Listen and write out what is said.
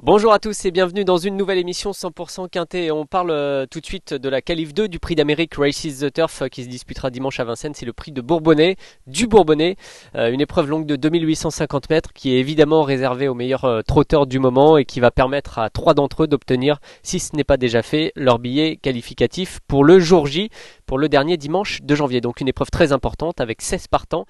Bonjour à tous et bienvenue dans une nouvelle émission 100% Quintet. On parle euh, tout de suite de la calife 2 du prix d'Amérique Races the Turf euh, qui se disputera dimanche à Vincennes. C'est le prix de Bourbonnais, du Bourbonnais, euh, une épreuve longue de 2850 mètres qui est évidemment réservée aux meilleurs trotteurs du moment et qui va permettre à trois d'entre eux d'obtenir, si ce n'est pas déjà fait, leur billet qualificatif pour le jour J, pour le dernier dimanche de janvier. Donc une épreuve très importante avec 16 partants